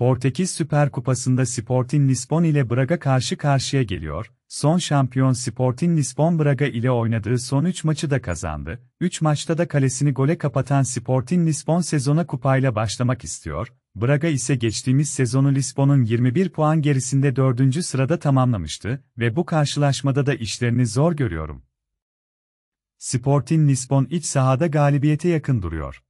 Portekiz Süper Kupası'nda Sporting Lisbon ile Braga karşı karşıya geliyor. Son şampiyon Sporting Lisbon Braga ile oynadığı son 3 maçı da kazandı. 3 maçta da kalesini gole kapatan Sporting Lisbon sezona kupayla başlamak istiyor. Braga ise geçtiğimiz sezonu Lisbon'un 21 puan gerisinde 4. sırada tamamlamıştı ve bu karşılaşmada da işlerini zor görüyorum. Sporting Lisbon iç sahada galibiyete yakın duruyor.